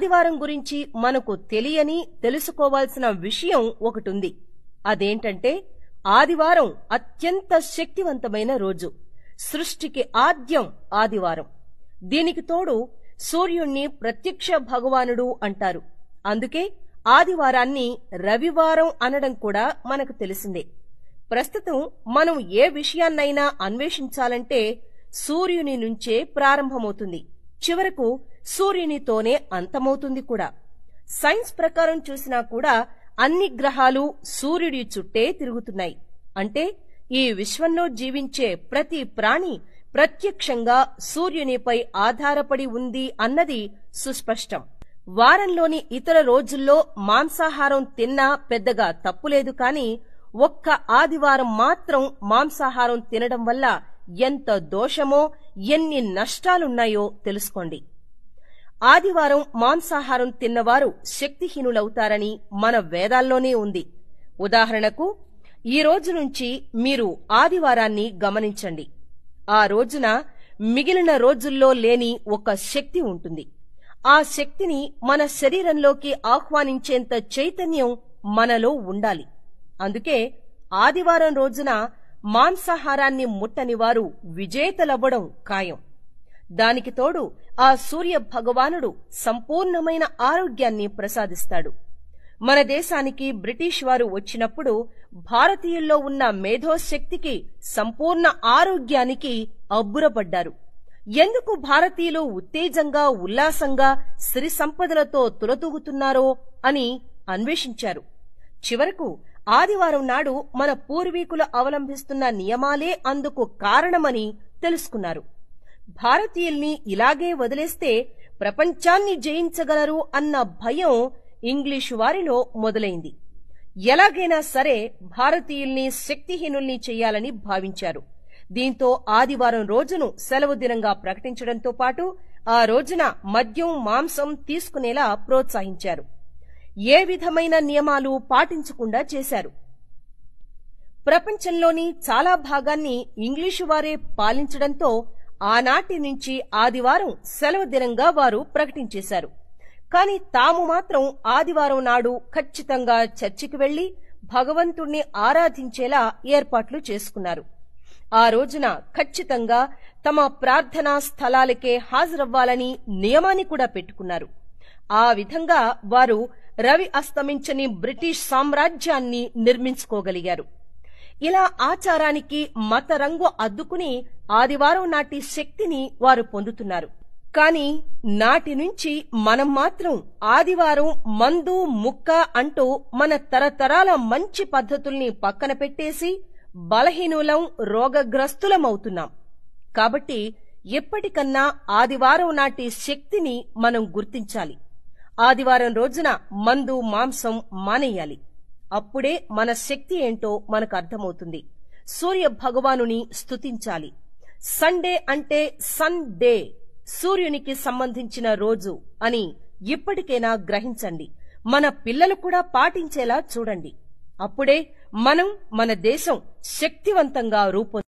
ఆదివారం గురించి మనకు తెలియని తెలుసుకోవాల్సిన విషయం ఒకటుంది అదేంటంటే ఆదివారం అత్యంత శక్తివంతమైన రోజు సృష్టికి ఆద్యం ఆదివారం దీనికి తోడు సూర్యుణ్ణి ప్రత్యక్ష భగవానుడు అంటారు అందుకే ఆదివారాన్ని రవివారం అనడం కూడా మనకు తెలిసిందే ప్రస్తుతం మనం ఏ విషయాన్నైనా అన్వేషించాలంటే సూర్యుని నుంచే ప్రారంభమవుతుంది చివరకు సూర్యునితోనే అంతమవుతుంది కూడా సైన్స్ ప్రకారం చూసినా కూడా అన్ని గ్రహాలు సూర్యుడి చుట్టే తిరుగుతున్నాయి అంటే ఈ విశ్వంలో జీవించే ప్రతి ప్రాణి ప్రత్యక్షంగా సూర్యునిపై ఆధారపడి ఉంది అన్నది సుస్పష్టం వారంలోని ఇతర రోజుల్లో మాంసాహారం తిన్నా పెద్దగా తప్పులేదు కాని ఒక్క ఆదివారం మాత్రం మాంసాహారం తినడం వల్ల ఎంత దోషమో ఎన్ని నష్టాలున్నాయో తెలుసుకోండి ఆదివారం మాంసాహారం తిన్నవారు శక్తిహీనులవుతారని మన వేదాల్లోనే ఉంది ఉదాహరణకు ఈ రోజు నుంచి మీరు ఆదివారాన్ని గమనించండి ఆ రోజున మిగిలిన రోజుల్లో లేని ఒక శక్తి ఉంటుంది ఆ శక్తిని మన శరీరంలోకి ఆహ్వానించేంత చైతన్యం మనలో ఉండాలి అందుకే ఆదివారం రోజున మాంసాహారాన్ని ముట్టనివారు విజేతలవ్వడం ఖాయం దానికి తోడు ఆ సూర్య భగవానుడు సంపూర్ణమైన ఆరోగ్యాన్ని ప్రసాదిస్తాడు మన దేశానికి బ్రిటిష్ వారు వచ్చినప్పుడు భారతీయుల్లో ఉన్న మేధోశక్తికి సంపూర్ణ ఆరోగ్యానికి అబ్బురపడ్డారు ఎందుకు భారతీయులు ఉత్తేజంగా ఉల్లాసంగా సిరి సంపదలతో తులతూగుతున్నారో అని అన్వేషించారు చివరకు ఆదివారం నాడు మన పూర్వీకులు అవలంబిస్తున్న నియమాలే అందుకు కారణమని తెలుసుకున్నారు భారతీయుల్ని ఇలాగే వదిలేస్తే ప్రపంచాన్ని జయించగలరు అన్న భయం ఇంగ్లీషు వారిలో మొదలైంది ఎలాగైనా సరే భారతీయుల్ని శక్తిహీనుల్ని చేయాలని భావించారు దీంతో ఆదివారం రోజును సెలవు దినంగా ప్రకటించడంతో పాటు ఆ రోజున మద్యం మాంసం తీసుకునేలా ప్రోత్సహించారు ఏ విధమైన నియమాలు పాటించకుండా చేశారు ప్రపంచంలోని చాలా భాగాన్ని ఇంగ్లీషు వారే పాలించడంతో ఆనాటి నుంచి ఆదివారం సెలవు దినంగా వారు ప్రకటించేశారు కాని తాము మాత్రం ఆదివారం నాడు ఖచ్చితంగా చర్చికి వెళ్లి భగవంతుణ్ణి ఆరాధించేలా ఏర్పాట్లు చేసుకున్నారు ఆ రోజున ఖచ్చితంగా తమ ప్రార్థనా స్థలాలకే హాజరవ్వాలని నియమాన్ని కూడా పెట్టుకున్నారు ఆ విధంగా వారు రవి అస్తమించని బ్రిటిష్ సామ్రాజ్యాన్ని నిర్మించుకోగలిగారు ఇలా ఆచారానికి మత రంగు అద్దుకుని ఆదివారం నాటి శక్తిని వారు పొందుతున్నారు కాని నాటి నుంచి మనం మాత్రం ఆదివారం మందు ముక్క అంటూ మన తరతరాల మంచి పద్ధతుల్ని పక్కన పెట్టేసి బలహీనులం రోగగ్రస్తులమవుతున్నాం కాబట్టి ఎప్పటికన్నా ఆదివారం నాటి శక్తిని మనం గుర్తించాలి ఆదివారం రోజున మందు మాంసం మానేయాలి అప్పుడే మన శక్తి ఏంటో మనకు అర్థమవుతుంది సూర్య భగవానుని స్తుతించాలి సండే అంటే సన్ డే సూర్యునికి సంబంధించిన రోజు అని ఇప్పటికైనా గ్రహించండి మన పిల్లలు కూడా పాటించేలా చూడండి అప్పుడే మనం మన దేశం శక్తివంతంగా రూపొంది